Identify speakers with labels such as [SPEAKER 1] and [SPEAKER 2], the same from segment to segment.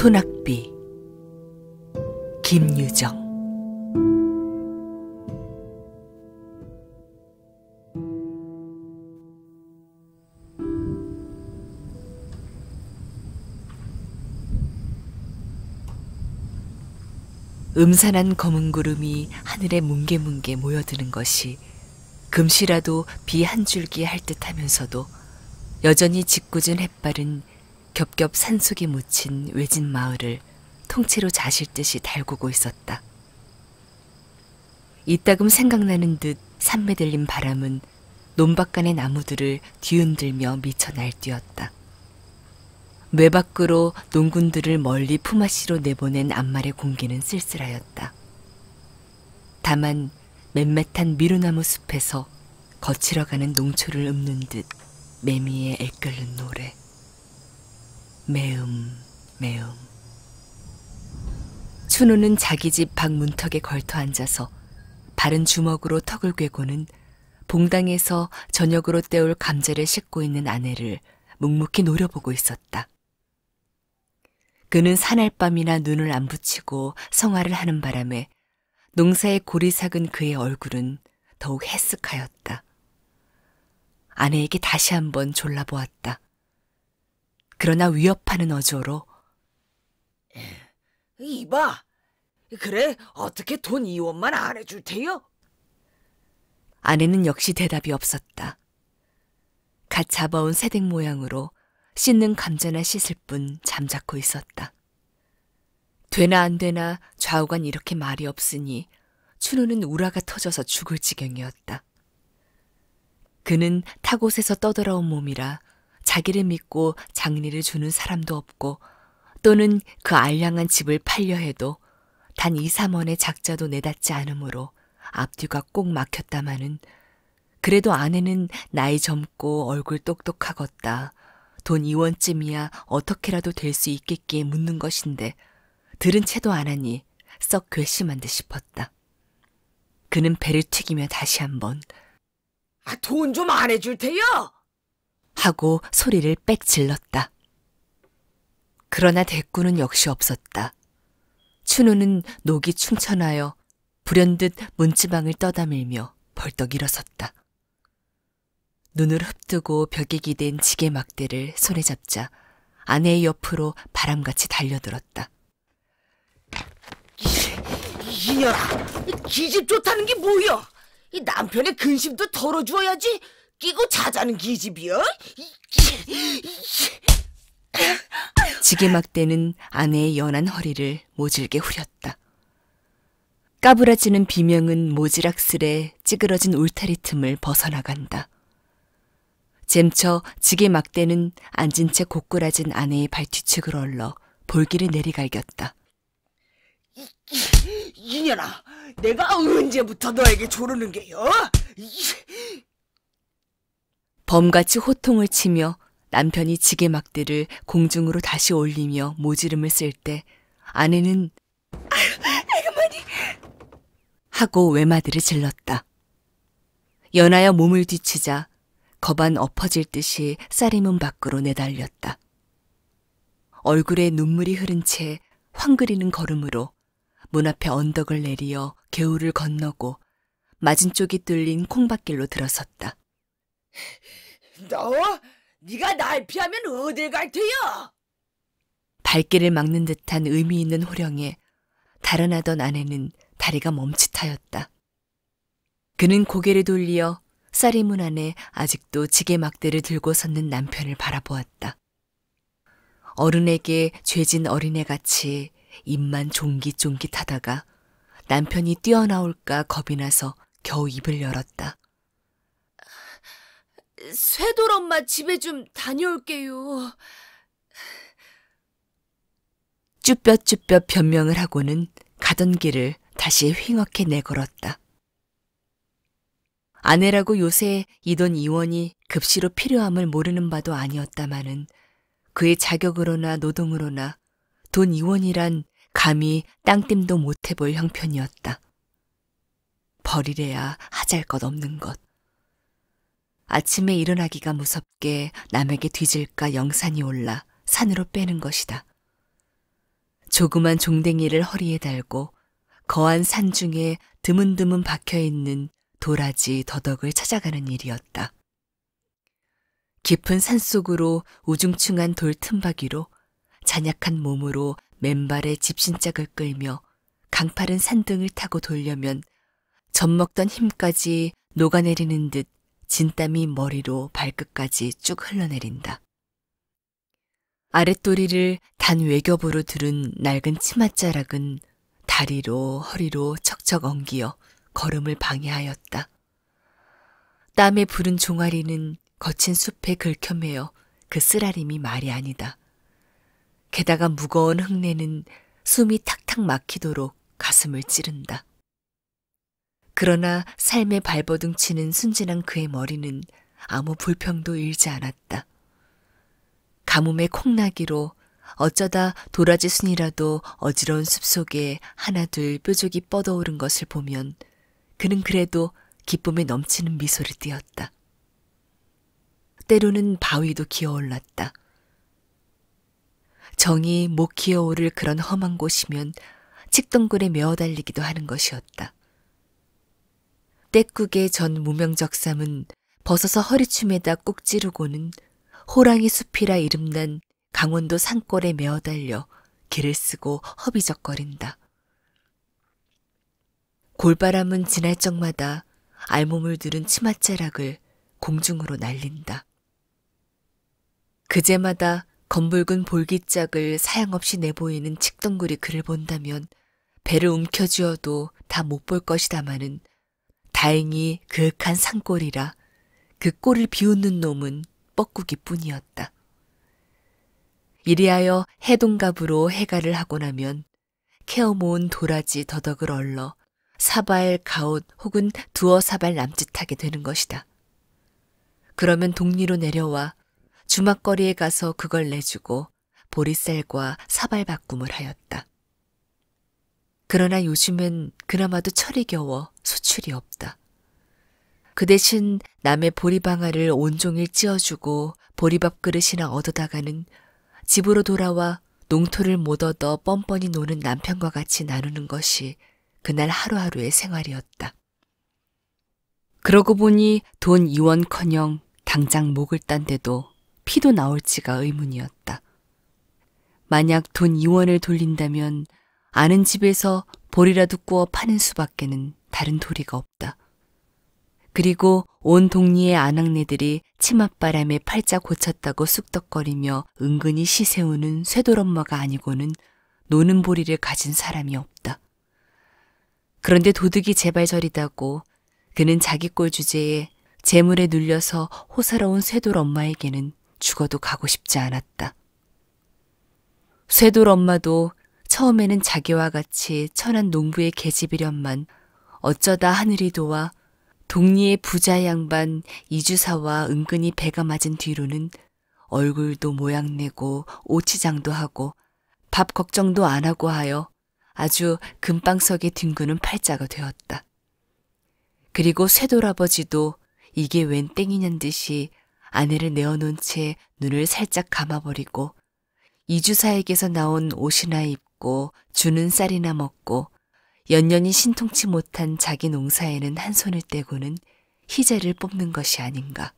[SPEAKER 1] 소낙비 김유정 음산한 검은 구름이 하늘에 뭉게뭉게 모여드는 것이 금시라도 비 한 줄기 할 듯하면서도 여전히 짓궂은 햇발은 겹겹 산속이 묻힌 외진 마을을 통째로 자실 듯이 달구고 있었다. 이따금 생각나는 듯 산매 들린 바람은 논밭간의 나무들을 뒤흔들며 미쳐 날뛰었다. 뇌 밖으로 농군들을 멀리 품앗이로 내보낸 앞말의 공기는 쓸쓸하였다. 다만 맵맷한 미루나무 숲에서 거칠어가는 농초를 읊는 듯매미의 애끓는 노래. 매음, 매음. 춘우는 자기 집 방문턱에 걸터 앉아서 바른 주먹으로 턱을 꿰고는 봉당에서 저녁으로 때울 감자를 씻고 있는 아내를 묵묵히 노려보고 있었다. 그는 산할 밤이나 눈을 안 붙이고 성화를 하는 바람에 농사에 고리 삭은 그의 얼굴은 더욱 해쓱하였다. 아내에게 다시 한번 졸라보았다. 그러나 위협하는 어조로 예. 이봐 그래 어떻게 돈 2원만 안 해줄 테요? 아내는 역시 대답이 없었다. 갓 잡아온 새댁 모양으로 씻는 감자나 씻을 뿐 잠자코 있었다. 되나 안 되나 좌우간 이렇게 말이 없으니 춘우는 우라가 터져서 죽을 지경이었다. 그는 타곳에서 떠돌아온 몸이라 자기를 믿고 장리를 주는 사람도 없고 또는 그 알량한 집을 팔려 해도 단 2, 3원의 작자도 내닫지 않으므로 앞뒤가 꼭 막혔다마는 그래도 아내는 나이 젊고 얼굴 똑똑하겄다. 돈 2원쯤이야 어떻게라도 될 수 있겠기에 묻는 것인데 들은 채도 안 하니 썩 괘씸한 듯 싶었다. 그는 배를 튀기며 다시 한번 아, 돈 좀 안 해줄 테요? 하고 소리를 빽 질렀다. 그러나 대꾸는 역시 없었다. 춘우는 녹이 충천하여 불현듯 문지방을 떠다밀며 벌떡 일어섰다. 눈을 흡뜨고 벽에 기댄 지게 막대를 손에 잡자 아내의 옆으로 바람같이 달려들었다. 이, 이 녀라! 기집 좋다는 게 뭐여! 이 남편의 근심도 덜어주어야지! 끼고 자자는 기집이여? 지게막대는 아내의 연한 허리를 모질게 후렸다. 까부라지는 비명은 모지락스레 찌그러진 울타리 틈을 벗어나간다. 잼처 지게막대는 앉은 채 고꾸라진 아내의 발뒤측을 얼러 볼기를 내리갈겼다. 이, 이, 이년아, 내가 언제부터 너에게 조르는 게요? 이, 범같이 호통을 치며 남편이 지게막대를 공중으로 다시 올리며 모지름을 쓸 때 아내는 아이고머니 하고 외마디를 질렀다. 연하여 몸을 뒤치자 겁안 엎어질 듯이 쌀이문 밖으로 내달렸다. 얼굴에 눈물이 흐른 채 황그리는 걸음으로 문 앞에 언덕을 내리어 개울을 건너고 맞은쪽이 뚫린 콩밭길로 들어섰다. 너? 네가 날 피하면 어딜 갈 테여? 발길을 막는 듯한 의미 있는 호령에 달아나던 아내는 다리가 멈칫하였다. 그는 고개를 돌리어 쌀이문 안에 아직도 지게 막대를 들고 섰는 남편을 바라보았다. 어른에게 죄진 어린애같이 입만 쫑깃쫑깃하다가 남편이 뛰어나올까 겁이 나서 겨우 입을 열었다. 쇠돌 엄마 집에 좀 다녀올게요. 쭈뼛쭈뼛 변명을 하고는 가던 길을 다시 휘어게 내걸었다. 아내라고 요새 이 돈 이원이 급시로 필요함을 모르는 바도 아니었다마는 그의 자격으로나 노동으로나 돈 이원이란 감히 땅띵도 못해볼 형편이었다. 버리래야 하잘 것 없는 것. 아침에 일어나기가 무섭게 남에게 뒤질까 영산이 올라 산으로 빼는 것이다. 조그만 종댕이를 허리에 달고 거한 산 중에 드문드문 박혀있는 도라지 더덕을 찾아가는 일이었다. 깊은 산속으로 우중충한 돌 틈바기로 잔약한 몸으로 맨발에 집신짝을 끌며 강파른 산등을 타고 돌려면 젖먹던 힘까지 녹아내리는 듯 진땀이 머리로 발끝까지 쭉 흘러내린다. 아랫도리를 단 외겹으로 들은 낡은 치맛자락은 다리로 허리로 척척 엉기어 걸음을 방해하였다. 땀에 부른 종아리는 거친 숲에 긁혀매어 그 쓰라림이 말이 아니다. 게다가 무거운 흙내는 숨이 탁탁 막히도록 가슴을 찌른다. 그러나 삶의 발버둥 치는 순진한 그의 머리는 아무 불평도 일지 않았다. 가뭄의 콩나기로 어쩌다 도라지 순이라도 어지러운 숲속에 하나둘 뾰족이 뻗어오른 것을 보면 그는 그래도 기쁨에 넘치는 미소를 띄었다. 때로는 바위도 기어올랐다. 정이 못 기어오를 그런 험한 곳이면 칡덩굴에 메어달리기도 하는 것이었다. 떼국의 전 무명적삼은 벗어서 허리춤에다 꼭 찌르고는 호랑이 숲이라 이름난 강원도 산골에 메어달려 길을 쓰고 허비적거린다. 골바람은 지날 적마다 알몸을 들은 치맛자락을 공중으로 날린다. 그제마다 검붉은 볼기짝을 사양없이 내보이는 칡덩그리 그를 본다면 배를 움켜쥐어도 다 못 볼 것이다마는 다행히 그윽한 산골이라 그 꼴을 비웃는 놈은 뻐꾸기 뿐이었다. 이리하여 해동갑으로 해가를 하고 나면 케어 모은 도라지 더덕을 얼러 사발 가옷 혹은 두어 사발 남짓하게 되는 것이다. 그러면 동리로 내려와 주막거리에 가서 그걸 내주고 보리쌀과 사발 바꿈을 하였다. 그러나 요즘은 그나마도 철이 겨워 수출이 없다. 그 대신 남의 보리방아를 온종일 찧어주고 보리밥 그릇이나 얻어다가는 집으로 돌아와 농토를 못 얻어 뻔뻔히 노는 남편과 같이 나누는 것이 그날 하루하루의 생활이었다. 그러고 보니 돈 이원커녕 당장 목을 딴 데도 피도 나올지가 의문이었다. 만약 돈 이원을 돌린다면 아는 집에서 보리라도 구워 파는 수밖에는 다른 도리가 없다. 그리고 온 동리의 아낙네들이 치맛바람에 팔자 고쳤다고 쑥덕거리며 은근히 시세우는 쇠돌엄마가 아니고는 노는 보리를 가진 사람이 없다. 그런데 도둑이 제발 저리다고 그는 자기 꼴 주제에 재물에 눌려서 호사로운 쇠돌 엄마에게는 죽어도 가고 싶지 않았다. 쇠돌 엄마도 처음에는 자기와 같이 천한 농부의 계집이련만 어쩌다 하늘이 도와 동리의 부자 양반 이주사와 은근히 배가 맞은 뒤로는 얼굴도 모양내고 오치장도 하고 밥 걱정도 안 하고 하여 아주 금방석에 뒹구는 팔자가 되었다. 그리고 쇠돌아버지도 이게 웬 땡이냔 듯이 아내를 내어놓은 채 눈을 살짝 감아버리고 이주사에게서 나온 옷이나 입고 먹고 주는 쌀이나 먹고 연년이 신통치 못한 자기 농사에는 한 손을 떼고는 희재를 뽑는 것이 아닌가.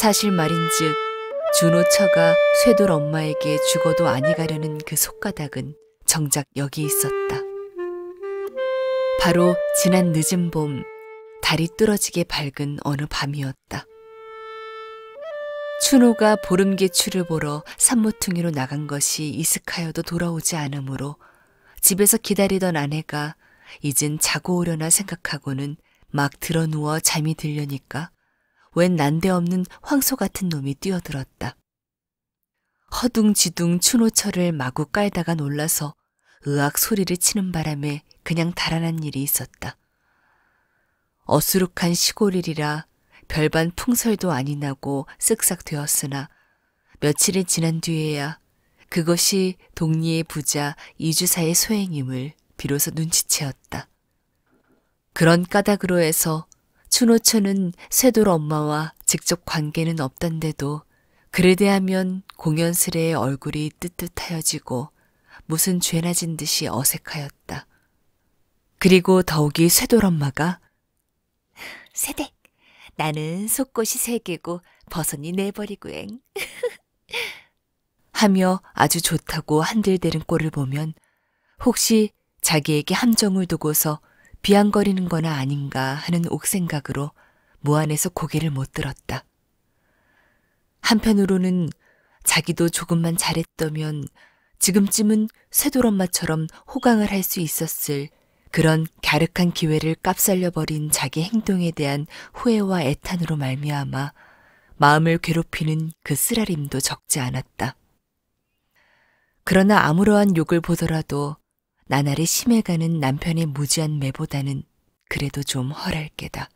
[SPEAKER 1] 사실 말인즉 준호처가 쇠돌 엄마에게 죽어도 아니 가려는 그 속가닥은 정작 여기 있었다. 바로 지난 늦은 봄 달이 뚫어지게 밝은 어느 밤이었다. 춘호가 보름개추를 보러 산모퉁이로 나간 것이 이슥하여도 돌아오지 않으므로 집에서 기다리던 아내가 이젠 자고 오려나 생각하고는 막 드러누워 잠이 들려니까 웬 난데없는 황소 같은 놈이 뛰어들었다. 허둥지둥 추노철을 마구 깔다가 놀라서 으악 소리를 치는 바람에 그냥 달아난 일이 있었다. 어수룩한 시골일이라 별반 풍설도 아니 나고 쓱싹 되었으나 며칠이 지난 뒤에야 그것이 동리의 부자 이주사의 소행임을 비로소 눈치채었다. 그런 까닭으로 해서 준호천은 쇠돌 엄마와 직접 관계는 없던데도 그를 대하면 공연스레 얼굴이 뜨뜻하여지고 무슨 죄나 진 듯이 어색하였다. 그리고 더욱이 쇠돌 엄마가 세댁 나는 속꽃이 세 개고 버섯이 네벌이고엥 하며 아주 좋다고 한들대는 꼴을 보면 혹시 자기에게 함정을 두고서 비앙거리는 거나 아닌가 하는 옥생각으로 무안에서 고개를 못 들었다. 한편으로는 자기도 조금만 잘했더면 지금쯤은 쇠돌엄마처럼 호강을 할 수 있었을 그런 갸륵한 기회를 깝살려버린 자기 행동에 대한 후회와 애탄으로 말미암아 마음을 괴롭히는 그 쓰라림도 적지 않았다. 그러나 아무러한 욕을 보더라도 나날이 심해가는 남편의 무지한 매보다는 그래도 좀 허랄 게다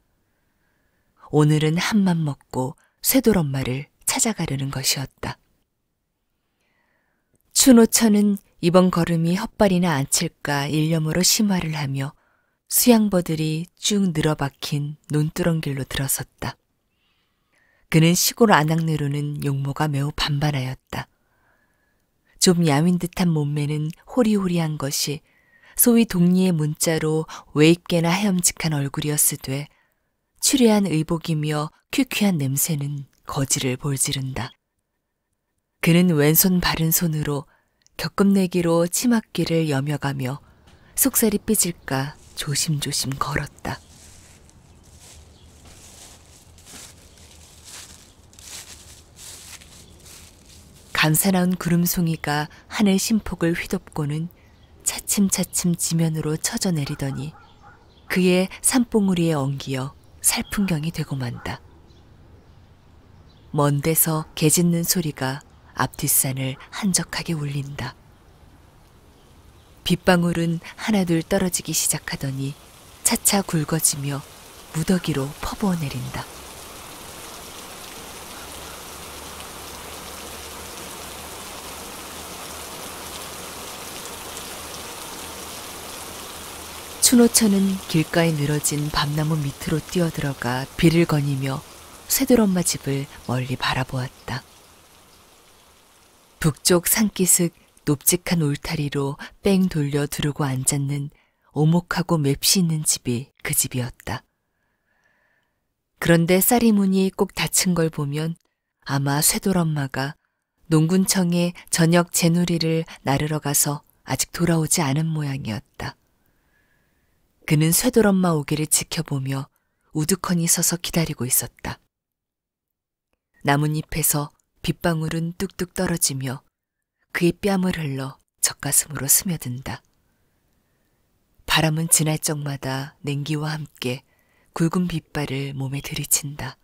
[SPEAKER 1] 오늘은 한맘 먹고 쇠돌 엄마를 찾아가려는 것이었다. 추노천은 이번 걸음이 헛발이나 안 칠까 일념으로 심화를 하며 수양버들이 쭉 늘어박힌 논두렁길로 들어섰다. 그는 시골 안악내로는 용모가 매우 반반하였다. 좀 야윈 듯한 몸매는 호리호리한 것이 소위 동리의 문자로 외입게나 헤엄직한 얼굴이었으되 추리한 의복이며 퀴퀴한 냄새는 거지를 볼지른다. 그는 왼손 바른 손으로 겪금내기로치맛길을 여며가며 속살이 삐질까 조심조심 걸었다. 감사나운 구름송이가 하늘 심폭을 휘덮고는 차츰차츰 지면으로 쳐져 내리더니 그의 산봉우리에 엉기어 살풍경이 되고 만다. 먼 데서 개 짖는 소리가 앞뒷산을 한적하게 울린다. 빗방울은 하나둘 떨어지기 시작하더니 차차 굵어지며 무더기로 퍼부어 내린다. 순호천은 길가에 늘어진 밤나무 밑으로 뛰어들어가 비를 거니며 쇠돌엄마 집을 멀리 바라보았다. 북쪽 산기슭 높직한 울타리로 뺑 돌려 두르고 앉았는 오목하고 맵시 있는 집이 그 집이었다. 그런데 쌀이 문이 꼭 닫힌 걸 보면 아마 쇠돌엄마가 농군청에 저녁 제누리를 나르러 가서 아직 돌아오지 않은 모양이었다. 그는 쇠돌엄마 오기를 지켜보며 우두커니 서서 기다리고 있었다. 나뭇잎에서 빗방울은 뚝뚝 떨어지며 그의 뺨을 흘러 젖가슴으로 스며든다. 바람은 지날 적마다 냉기와 함께 굵은 빗발을 몸에 들이친다.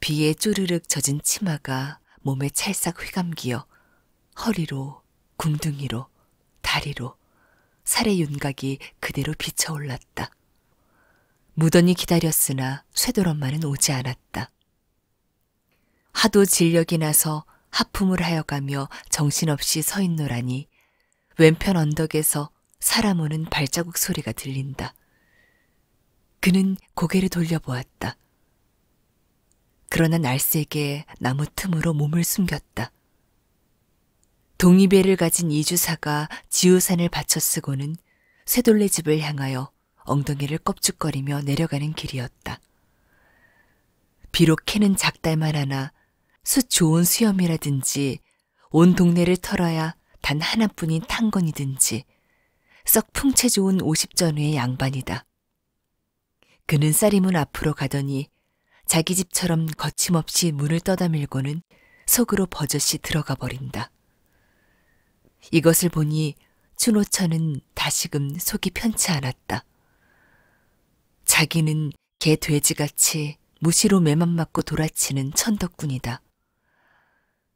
[SPEAKER 1] 비에 쪼르륵 젖은 치마가 몸에 찰싹 휘감기어 허리로, 궁둥이로, 다리로 살의 윤곽이 그대로 비쳐올랐다. 무던히 기다렸으나 쇠돌엄마는 오지 않았다. 하도 진력이 나서 하품을 하여가며 정신없이 서 있노라니 왼편 언덕에서 사람 오는 발자국 소리가 들린다. 그는 고개를 돌려보았다. 그러나 날쌔게 나무 틈으로 몸을 숨겼다. 동이배를 가진 이주사가 지우산을 받쳐 쓰고는 쇠돌레 집을 향하여 엉덩이를 껍죽거리며 내려가는 길이었다. 비록 캐는 작달만 하나 숯 좋은 수염이라든지 온 동네를 털어야 단 하나뿐인 탄건이든지 썩 풍채 좋은 오십 전후의 양반이다. 그는 쌀이문 앞으로 가더니 자기 집처럼 거침없이 문을 떠다밀고는 속으로 버젓이 들어가 버린다. 이것을 보니 춘호천은 다시금 속이 편치 않았다. 자기는 개 돼지같이 무시로 매만 맞고 돌아치는 천덕꾼이다.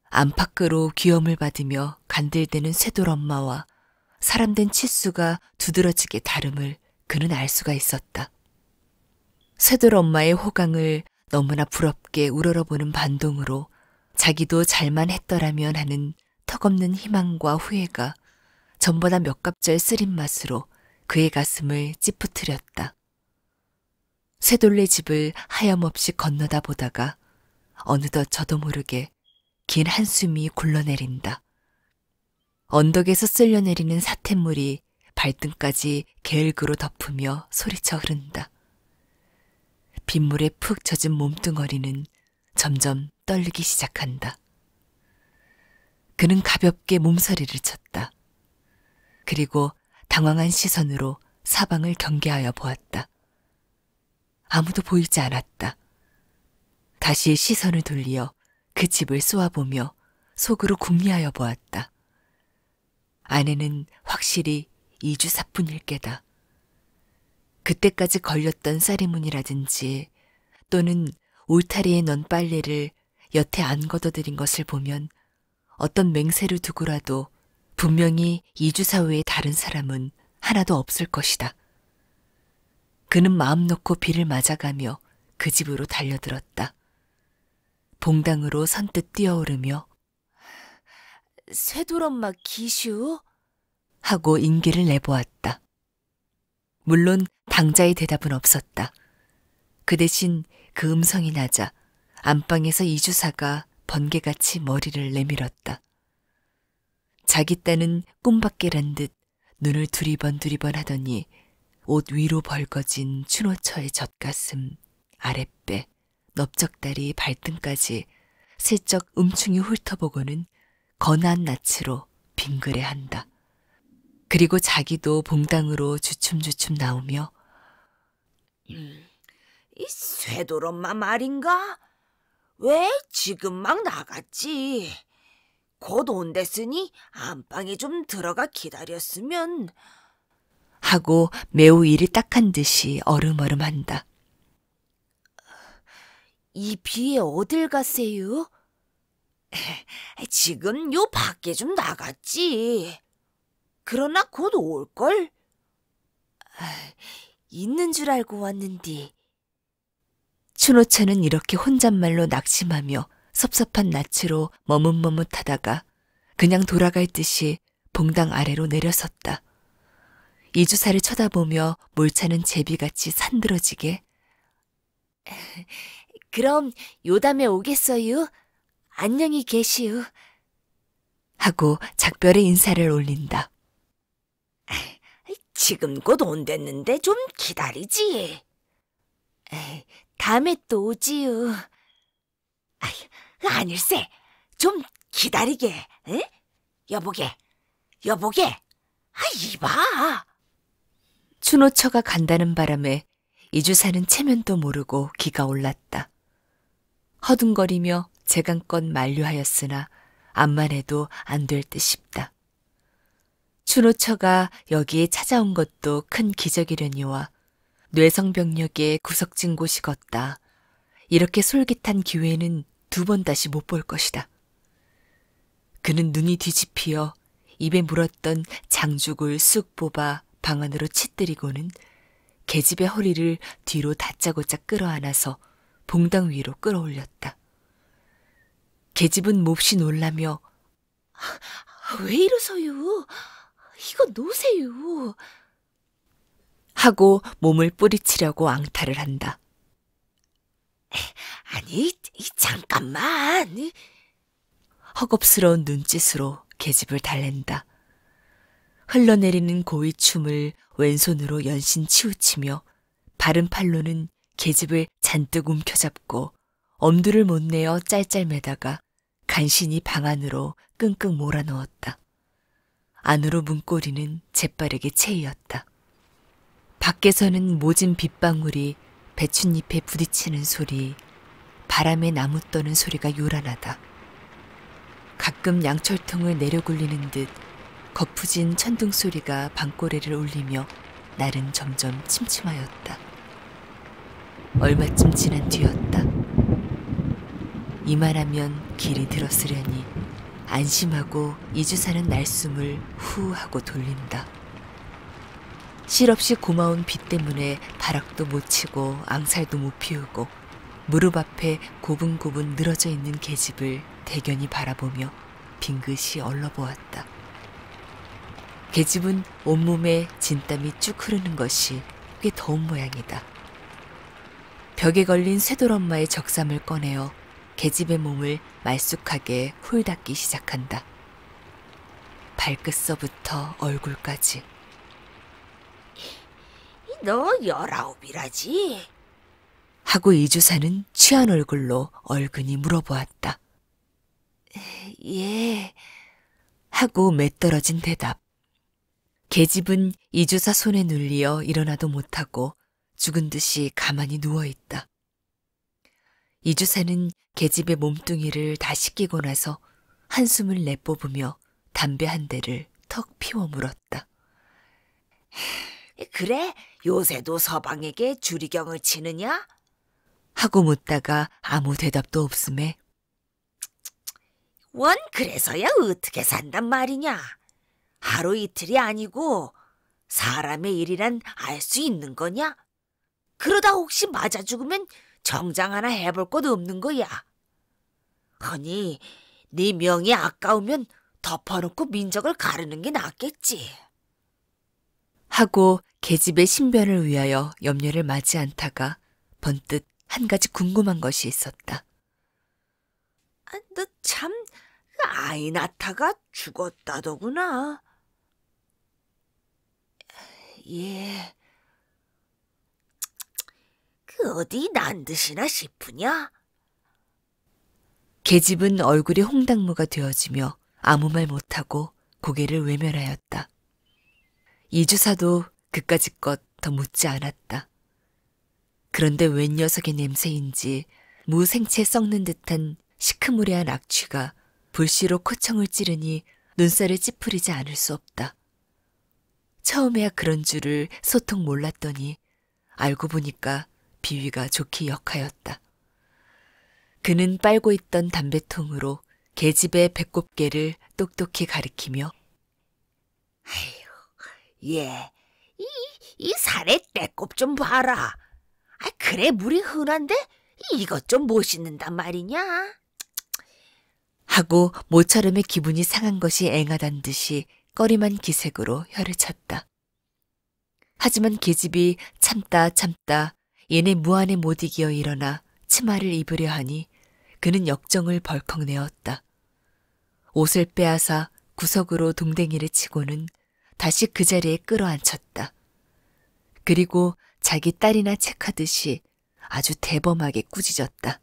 [SPEAKER 1] 안팎으로 귀염을 받으며 간들대는 쇠돌엄마와 사람된 치수가 두드러지게 다름을 그는 알 수가 있었다. 쇠돌엄마의 호강을 너무나 부럽게 우러러보는 반동으로 자기도 잘만 했더라면 하는 턱없는 희망과 후회가 전보다 몇 갑절 쓰린 맛으로 그의 가슴을 찌푸트렸다. 쇠돌레 집을 하염없이 건너다 보다가 어느덧 저도 모르게 긴 한숨이 굴러내린다. 언덕에서 쓸려내리는 사태물이 발등까지 게을그로 덮으며 소리쳐 흐른다. 빗물에 푹 젖은 몸뚱어리는 점점 떨리기 시작한다. 그는 가볍게 몸서리를 쳤다. 그리고 당황한 시선으로 사방을 경계하여 보았다. 아무도 보이지 않았다. 다시 시선을 돌리어 그 집을 쏘아보며 속으로 궁리하여 보았다. 아내는 확실히 이주사뿐일 게다. 그때까지 걸렸던 쌀이문이라든지 또는 울타리에 넌 빨래를 여태 안 걷어들인 것을 보면 어떤 맹세를 두고라도 분명히 이주사 외의 다른 사람은 하나도 없을 것이다. 그는 마음 놓고 비를 맞아가며 그 집으로 달려들었다. 봉당으로 선뜻 뛰어오르며 쇠돌엄마 기슈? 하고 인기를 내보았다. 물론 당자의 대답은 없었다. 그 대신 그 음성이 나자 안방에서 이주사가 번개같이 머리를 내밀었다. 자기 딴은 꿈밖에란 듯 눈을 두리번 두리번 하더니 옷 위로 벌거진 추노처의 젖가슴, 아랫배, 넓적다리 발등까지 슬쩍 음충이 훑어보고는 건한 낯으로 빙그레한다. 그리고 자기도 봉당으로 주춤주춤 나오며 음, 이쇠도엄마 말인가? 왜 지금 막 나갔지? 곧 온댔으니 안방에 좀 들어가 기다렸으면 하고 매우 일이 딱한 듯이 얼음얼음한다. 이 비에 어딜 가세요? 지금 요 밖에 좀 나갔지. 그러나 곧 올걸? 아, 있는 줄 알고 왔는디 추노차는 이렇게 혼잣말로 낙심하며 섭섭한 낯으로 머뭇머뭇하다가 그냥 돌아갈 듯이 봉당 아래로 내려섰다. 이주사를 쳐다보며 몰차는 제비같이 산들어지게 그럼 요담에 오겠어요? 안녕히 계시오. 하고 작별의 인사를 올린다. 지금 곧 온댔는데 좀 기다리지. 다음에 또 오지요. 아이, 아닐세. 좀 기다리게. 응? 여보게. 여보게. 아, 이봐. 추노처가 간다는 바람에 이주사는 체면도 모르고 기가 올랐다. 허둥거리며 재간껏 만류하였으나 암만 해도 안 될 듯 싶다. 추노처가 여기에 찾아온 것도 큰 기적이려니와 뇌성병력에구석진곳이었다 이렇게 솔깃한 기회는 두 번 다시 못 볼 것이다. 그는 눈이 뒤집히어 입에 물었던 장죽을 쑥 뽑아 방 안으로 치뜨리고는 계집의 허리를 뒤로 다짜고짜 끌어안아서 봉당 위로 끌어올렸다. 계집은 몹시 놀라며 아, 왜 이러세요? 이거 노세요 하고 몸을 뿌리치려고 앙탈을 한다. 아니, 잠깐만. 허겁스러운 눈짓으로 계집을 달랜다. 흘러내리는 고이 춤을 왼손으로 연신 치우치며 바른 팔로는 계집을 잔뜩 움켜잡고 엄두를 못 내어 짤짤매다가 간신히 방 안으로 끙끙 몰아넣었다. 안으로 문고리는 재빠르게 채이었다. 밖에서는 모진 빗방울이 배춧잎에 부딪히는 소리, 바람에 나무 떠는 소리가 요란하다. 가끔 양철통을 내려굴리는 듯 거푸진 천둥 소리가 방꼬리를 울리며 날은 점점 침침하였다. 얼마쯤 지난 뒤였다. 이만하면 길이 들었으려니 안심하고 이주사는 날숨을 후 하고 돌린다. 실없이 고마운 빚 때문에 발악도못 치고 앙살도 못 피우고 무릎 앞에 고분고분 늘어져 있는 계집을 대견히 바라보며 빙긋이 얼러보았다. 계집은 온몸에 진땀이 쭉 흐르는 것이 꽤 더운 모양이다. 벽에 걸린 쇠돌엄마의 적삼을 꺼내어 계집의 몸을 말쑥하게 홀 닦기 시작한다. 발끝서부터 얼굴까지 너 열아홉이라지? 하고 이주사는 취한 얼굴로 얼근히 물어보았다. 예. 하고 맷떨어진 대답. 계집은 이주사 손에 눌리어 일어나도 못하고 죽은 듯이 가만히 누워있다. 이주사는 계집의 몸뚱이를 다시 끼고 나서 한숨을 내뽑으며 담배 한 대를 턱 피워 물었다. 그래, 요새도 서방에게 주리경을 치느냐? 하고 묻다가 아무 대답도 없음에 원 그래서야 어떻게 산단 말이냐? 하루 이틀이 아니고 사람의 일이란 알 수 있는 거냐? 그러다 혹시 맞아 죽으면 정장 하나 해볼 곳 없는 거야. 허니, 네 명이 아까우면 덮어놓고 민적을 가르는 게 낫겠지. 하고 계집의 신변을 위하여 염려를 마지 않다가 번뜻 한 가지 궁금한 것이 있었다. 아, 너 참, 그 아이 낳타가 죽었다더구나. 예. 그 어디 난 듯이나 싶으냐? 계집은 얼굴이 홍당무가 되어지며 아무 말 못하고 고개를 외면하였다. 이주사도 그까짓껏더 묻지 않았다. 그런데 웬 녀석의 냄새인지 무생채 썩는 듯한 시크무레한 악취가 불씨로 코청을 찌르니 눈살을 찌푸리지 않을 수 없다. 처음에야 그런 줄을 소통 몰랐더니 알고 보니까 비위가 좋게 역하였다. 그는 빨고 있던 담배통으로 계집의 배꼽개를 똑똑히 가리키며 예, 이, 이 살에 때꼽 좀 봐라. 아, 그래 물이 흔한데 이것 좀 멋있는단 말이냐? 하고 모처럼의 기분이 상한 것이 앵하단 듯이 꺼리만 기색으로 혀를 쳤다. 하지만 계집이 참다 참다 얘네 무안에 못 이겨 일어나 치마를 입으려 하니 그는 역정을 벌컥 내었다. 옷을 빼앗아 구석으로 동댕이를 치고는 다시 그 자리에 끌어앉혔다. 그리고 자기 딸이나 체크하듯이 아주 대범하게 꾸짖었다.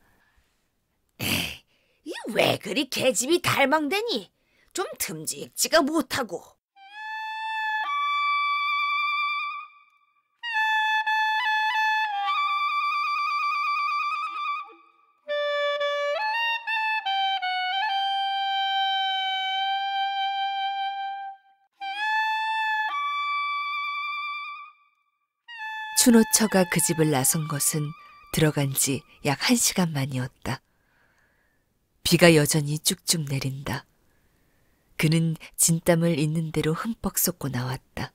[SPEAKER 1] 에이, 왜 그리 개집이 달망대니? 좀 듬직지가 못하고. 순호처가 그 집을 나선 것은 들어간 지 약 한 시간 만이었다. 비가 여전히 쭉쭉 내린다. 그는 진땀을 있는 대로 흠뻑 쏟고 나왔다.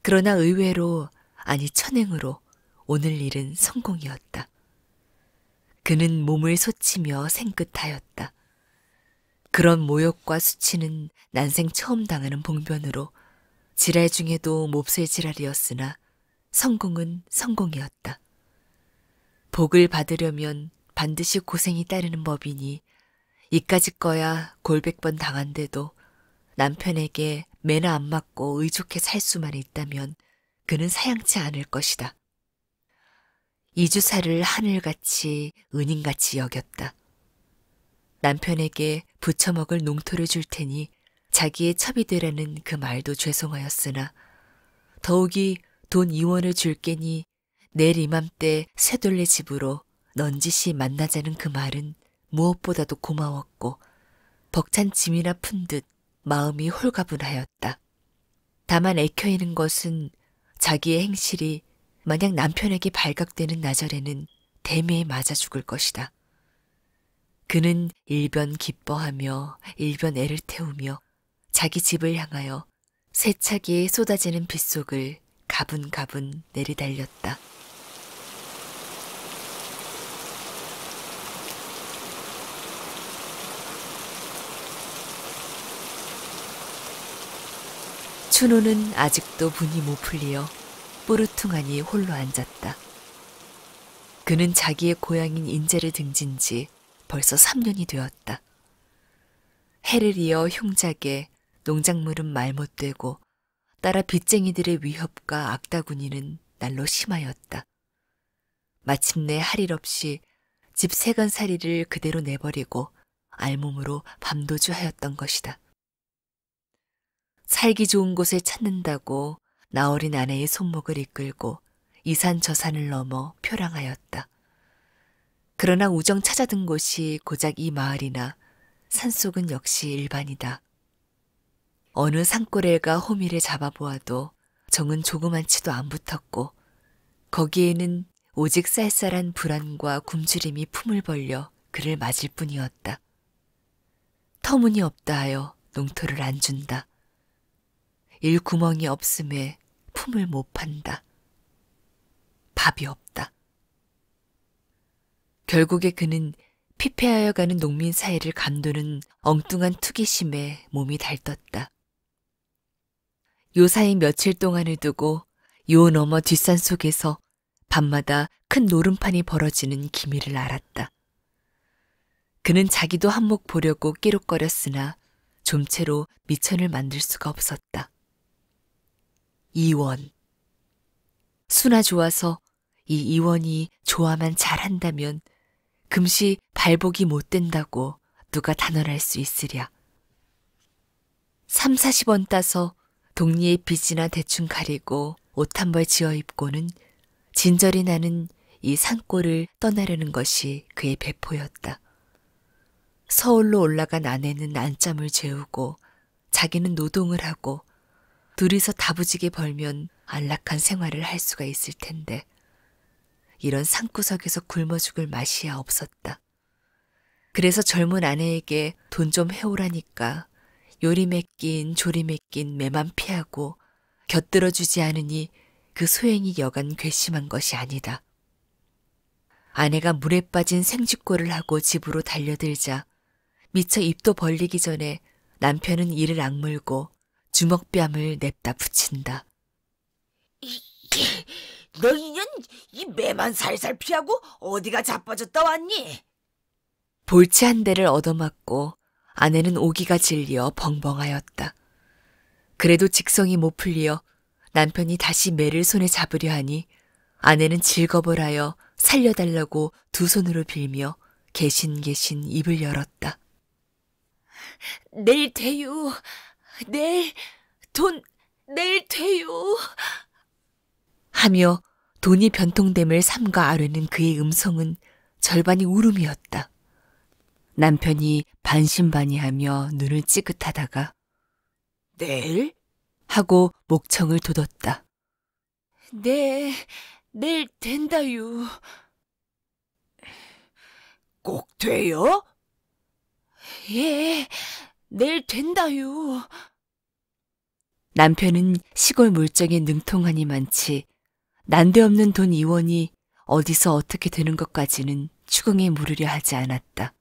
[SPEAKER 1] 그러나 의외로, 아니 천행으로 오늘 일은 성공이었다. 그는 몸을 소치며 생긋하였다. 그런 모욕과 수치는 난생 처음 당하는 봉변으로 지랄 중에도 몹쓸 지랄이었으나 성공은 성공이었다. 복을 받으려면 반드시 고생이 따르는 법이니 이까지 거야 골백 번 당한데도 남편에게 매나 안 맞고 의족해 살 수만 있다면 그는 사양치 않을 것이다. 이주사를 하늘같이 은인같이 여겼다. 남편에게 부쳐먹을 농토를 줄 테니 자기의 첩이 되라는 그 말도 죄송하였으나 더욱이 돈 2원을 줄게니 내일 이맘때 새돌레 집으로 넌지시 만나자는 그 말은 무엇보다도 고마웠고 벅찬 짐이나 푼 듯 마음이 홀가분하였다. 다만 애켜이는 것은 자기의 행실이 만약 남편에게 발각되는 나절에는 대매에 맞아 죽을 것이다. 그는 일변 기뻐하며 일변 애를 태우며 자기 집을 향하여 세차기에 쏟아지는 빗속을 가분가분 내리달렸다. 춘우는 아직도 분이 못 풀리어 뿌르퉁하니 홀로 앉았다. 그는 자기의 고향인 인제를 등진 지 벌써 3년이 되었다. 해를 이어 흉작에 농작물은 말 못되고 따라 빚쟁이들의 위협과 악다구니는 날로 심하였다. 마침내 할 일 없이 집 세간살이를 그대로 내버리고 알몸으로 밤도주하였던 것이다. 살기 좋은 곳을 찾는다고 나어린 아내의 손목을 이끌고 이산 저산을 넘어 표량하였다. 그러나 우정 찾아든 곳이 고작 이 마을이나 산속은 역시 일반이다. 어느 산골에가 호미를 잡아보아도 정은 조그만치도 안 붙었고 거기에는 오직 쌀쌀한 불안과 굶주림이 품을 벌려 그를 맞을 뿐이었다. 터무니없다 하여 농토를 안 준다. 일구멍이 없음에 품을 못 판다. 밥이 없다. 결국에 그는 피폐하여 가는 농민 사이를 감도는 엉뚱한 투기심에 몸이 달떴다. 요사이 며칠 동안을 두고 요 너머 뒷산 속에서 밤마다 큰 노름판이 벌어지는 기미를 알았다. 그는 자기도 한몫 보려고 끼룩거렸으나 좀채로 미천을 만들 수가 없었다. 이원. 수나 좋아서 이 이원이 좋아만 잘한다면 금시 발복이 못 된다고 누가 단언할 수 있으랴. 3, 40원 따서 동리의 빚이나 대충 가리고 옷 한 벌 지어 입고는 진절이 나는 이 산골을 떠나려는 것이 그의 배포였다. 서울로 올라간 아내는 안잠을 재우고 자기는 노동을 하고 둘이서 다부지게 벌면 안락한 생활을 할 수가 있을 텐데 이런 산구석에서 굶어 죽을 맛이야 없었다. 그래서 젊은 아내에게 돈 좀 해오라니까 요리에낀 조림에 낀 매만 피하고 곁들어주지 않으니 그 소행이 여간 괘씸한 것이 아니다. 아내가 물에 빠진 생쥐꼴을 하고 집으로 달려들자 미처 입도 벌리기 전에 남편은 이를 악물고 주먹뺨을 냅다 붙인다. 이, 너희는 이 매만 살살 피하고 어디가 자빠졌다 왔니? 볼치 한 대를 얻어맞고 아내는 오기가 질려 벙벙하였다. 그래도 직성이 못 풀리어 남편이 다시 매를 손에 잡으려 하니 아내는 즐겁을 하여 살려달라고 두 손으로 빌며 개신개신 입을 열었다. 내일 돼요. 내일 돈 내일 돼요. 하며 돈이 변통됨을 삼가 아뢰는 그의 음성은 절반이 울음이었다. 남편이 반신반의하며 눈을 찌긋하다가 내일? 하고 목청을 돋웠다. 네, 내일 된다유. 꼭 돼요? 예, 내일 된다유. 남편은 시골 물정에 능통하니 많지 난데없는 돈 이원이 어디서 어떻게 되는 것까지는 추궁에 물으려 하지 않았다.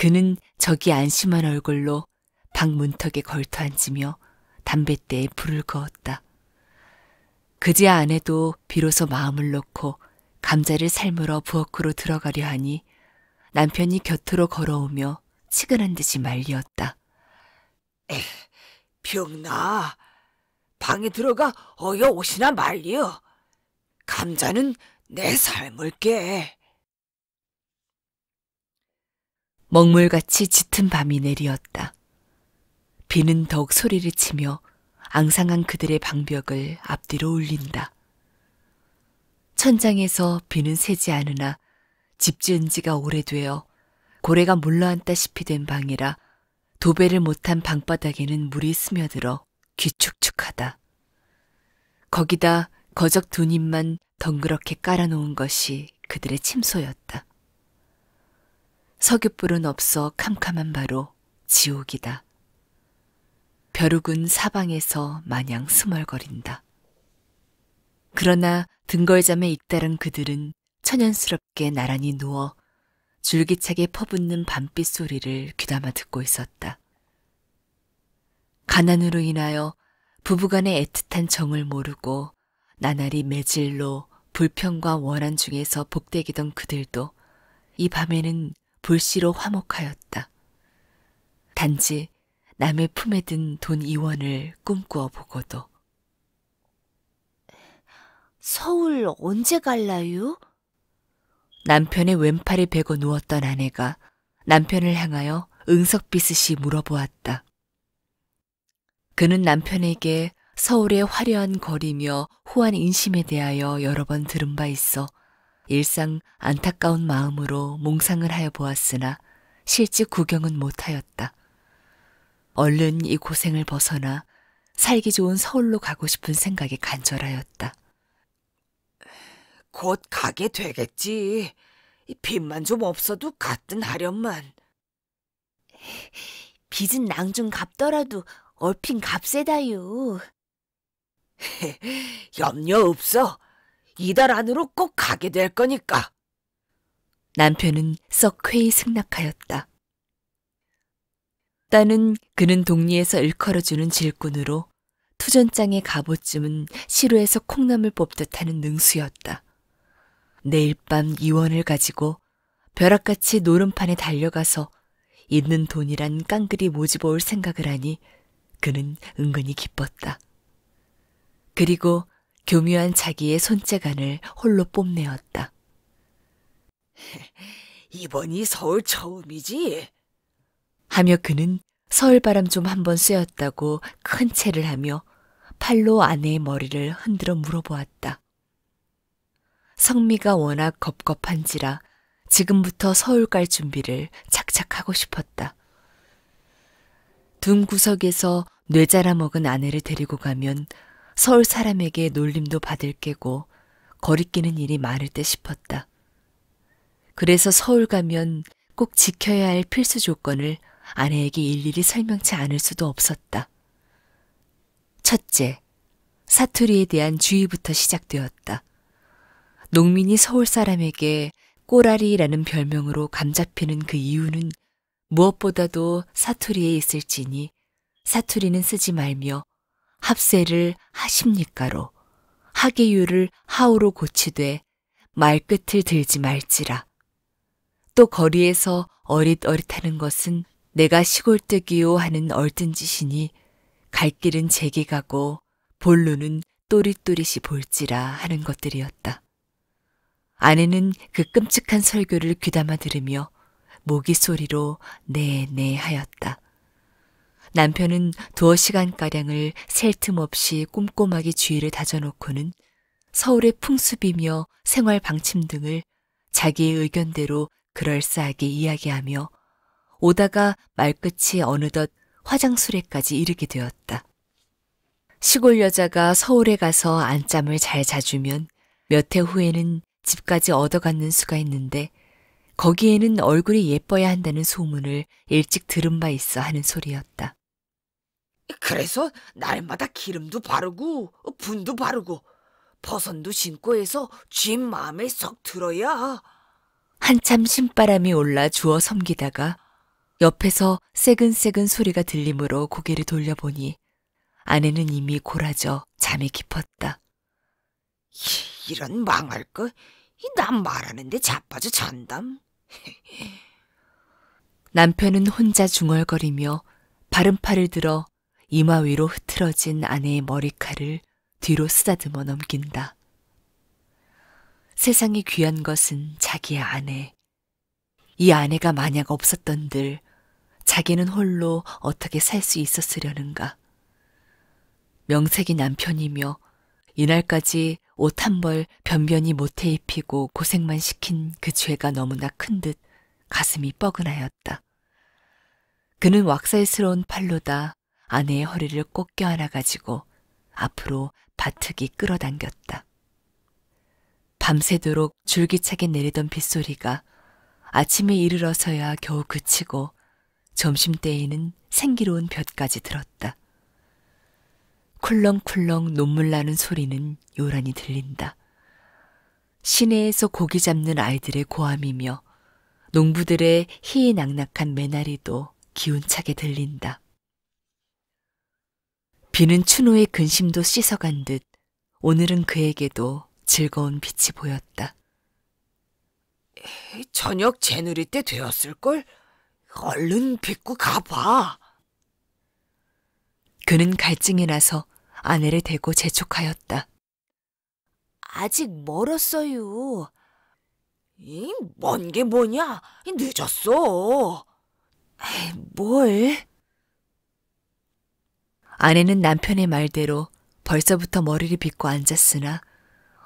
[SPEAKER 1] 그는 저기 안심한 얼굴로 방 문턱에 걸터 앉으며 담뱃대에 불을 그었다. 그제 안에도 비로소 마음을 놓고 감자를 삶으러 부엌으로 들어가려 하니 남편이 곁으로 걸어오며 치근한 듯이 말리었다. 에휴 병나. 방에 들어가 어여 옷이나 말리여. 감자는 내 삶을 깨. 먹물같이 짙은 밤이 내리었다. 비는 더욱 소리를 치며 앙상한 그들의 방벽을 앞뒤로 울린다. 천장에서 비는 새지 않으나 집 지은 지가 오래되어 고래가 물러앉다시피 된 방이라 도배를 못한 방바닥에는 물이 스며들어 귀축축하다. 거기다 거적 두 입만 덩그렇게 깔아놓은 것이 그들의 침소였다. 석유불은 없어 캄캄한 바로 지옥이다. 벼룩은 사방에서 마냥 스멀거린다. 그러나 등걸잠에 잇따른 그들은 천연스럽게 나란히 누워 줄기차게 퍼붓는 밤빛 소리를 귀담아 듣고 있었다. 가난으로 인하여 부부간의 애틋한 정을 모르고 나날이 매질로 불평과 원한 중에서 복되기던 그들도 이 밤에는 불씨로 화목하였다. 단지 남의 품에 든 돈 이원을 꿈꾸어 보고도. 서울 언제 갈라요? 남편의 왼팔이 베고 누웠던 아내가 남편을 향하여 응석비스시 물어보았다. 그는 남편에게 서울의 화려한 거리며 호한 인심에 대하여 여러 번 들은 바 있어 일상 안타까운 마음으로 몽상을 하여 보았으나 실제 구경은 못하였다. 얼른 이 고생을 벗어나 살기 좋은 서울로 가고 싶은 생각에 간절하였다. 곧 가게 되겠지. 빚만 좀 없어도 같든 하련만. 빚은 낭중 갚더라도 얼핀 값세다요. 염려 없어. 이달 안으로 꼭 가게 될 거니까. 남편은 썩회히 승낙하였다. 딸은 그는 동리에서 일컬어주는 질꾼으로 투전장의 갑옷쯤은 시루에서 콩나물 뽑듯 하는 능수였다. 내일 밤 이원을 가지고 벼락같이 노름판에 달려가서 있는 돈이란 깡그리 모집어올 생각을 하니 그는 은근히 기뻤다. 그리고 교묘한 자기의 손재간을 홀로 뽐내었다. 이번이 서울 처음이지? 하며 그는 서울 바람 좀 한번 쐬었다고 큰 채를 하며 팔로 아내의 머리를 흔들어 물어보았다. 성미가 워낙 겁겁한지라 지금부터 서울 갈 준비를 착착하고 싶었다. 둠 구석에서 뇌자라 먹은 아내를 데리고 가면 서울 사람에게 놀림도 받을 게고 거리끼는 일이 많을 때 싶었다. 그래서 서울 가면 꼭 지켜야 할 필수 조건을 아내에게 일일이 설명치 않을 수도 없었다. 첫째, 사투리에 대한 주의부터 시작되었다. 농민이 서울 사람에게 꼬라리라는 별명으로 감잡히는 그 이유는 무엇보다도 사투리에 있을지니 사투리는 쓰지 말며 합세를 하십니까로 하계유를 하우로 고치되 말끝을 들지 말지라. 또 거리에서 어릿어릿하는 것은 내가 시골뜨기요 하는 얼뜬 짓이니 갈 길은 제게 가고 볼로는 또릿또릿이 볼지라 하는 것들이었다. 아내는 그 끔찍한 설교를 귀담아 들으며 모기 소리로 네네 네 하였다. 남편은 두어 시간가량을 셀 틈 없이 꼼꼼하게 주위를 다져놓고는 서울의 풍습이며 생활 방침 등을 자기의 의견대로 그럴싸하게 이야기하며 오다가 말끝이 어느덧 화장술에까지 이르게 되었다. 시골 여자가 서울에 가서 안잠을 잘 자주면 몇 해 후에는 집까지 얻어갖는 수가 있는데 거기에는 얼굴이 예뻐야 한다는 소문을 일찍 들은 바 있어 하는 소리였다. 그래서 날마다 기름도 바르고 어, 분도 바르고 퍼선도 신고 해서 쥔 마음에 쏙 들어야. 한참 신바람이 올라 주어 섬기다가 옆에서 새근새근 소리가 들림으로 고개를 돌려보니 아내는 이미 고라져 잠이 깊었다. 이런 망할 거, 난 말하는데 자빠져 잔담. 남편은 혼자 중얼거리며 바른 팔을 들어 이마 위로 흐트러진 아내의 머리칼을 뒤로 쓰다듬어 넘긴다. 세상이 귀한 것은 자기의 아내. 이 아내가 만약 없었던들 자기는 홀로 어떻게 살 수 있었으려는가. 명색이 남편이며 이날까지 옷 한 벌 변변히 못해 입히고 고생만 시킨 그 죄가 너무나 큰 듯 가슴이 뻐근하였다. 그는 왁살스러운 팔로다 아내의 허리를 꼭 껴안아 가지고 앞으로 바특이 끌어당겼다. 밤새도록 줄기차게 내리던 빗소리가 아침에 이르러서야 겨우 그치고 점심때에는 생기로운 볕까지 들었다. 쿨렁쿨렁 눈물 나는 소리는 요란히 들린다. 시내에서 고기 잡는 아이들의 고함이며 농부들의 희이 낙낙한 메나리도 기운차게 들린다. 비는 춘호의 근심도 씻어간 듯 오늘은 그에게도 즐거운 빛이 보였다. 저녁 제누리 때 되었을걸? 얼른 빚고 가봐. 그는 갈증이 나서 아내를 대고 재촉하였다. 아직 멀었어요. 이, 먼게 뭐냐? 늦었어. 에이, 뭘? 아내는 남편의 말대로 벌써부터 머리를 빗고 앉았으나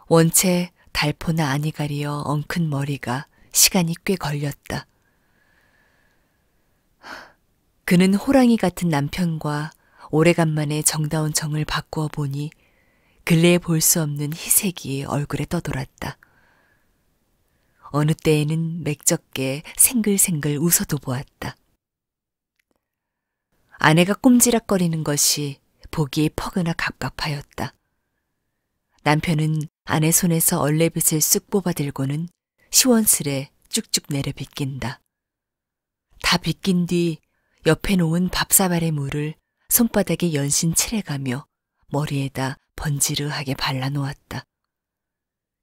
[SPEAKER 1] 원체 달포나 아니 가리어 엉큰 머리가 시간이 꽤 걸렸다. 그는 호랑이 같은 남편과 오래간만에 정다운 정을 바꾸어 보니 근래에 볼 수 없는 희색이 얼굴에 떠돌았다. 어느 때에는 맥적게 생글생글 웃어도 보았다. 아내가 꼼지락거리는 것이 보기에 퍼그나 갑갑하였다. 남편은 아내 손에서 얼레빗을 쑥 뽑아들고는 시원스레 쭉쭉 내려 빗긴다. 다 빗긴 뒤 옆에 놓은 밥사발의 물을 손바닥에 연신 칠해가며 머리에다 번지르하게 발라놓았다.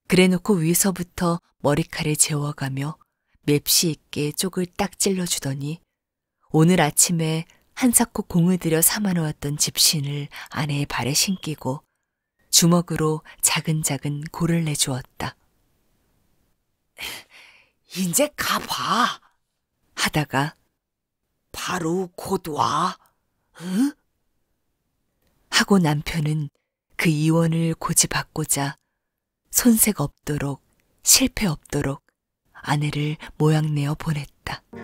[SPEAKER 1] 그래놓고 위서부터 머리칼에 재워가며 맵시 있게 쪽을 딱 찔러주더니 오늘 아침에 한사코 공을 들여 삼아놓았던 집신을 아내의 발에 신기고 주먹으로 작은작은 고를 내주었다. 이제 가봐! 하다가 바로 곧 와, 응? 하고 남편은 그 이원을 고집받고자 손색 없도록 실패 없도록 아내를 모양내어 보냈다.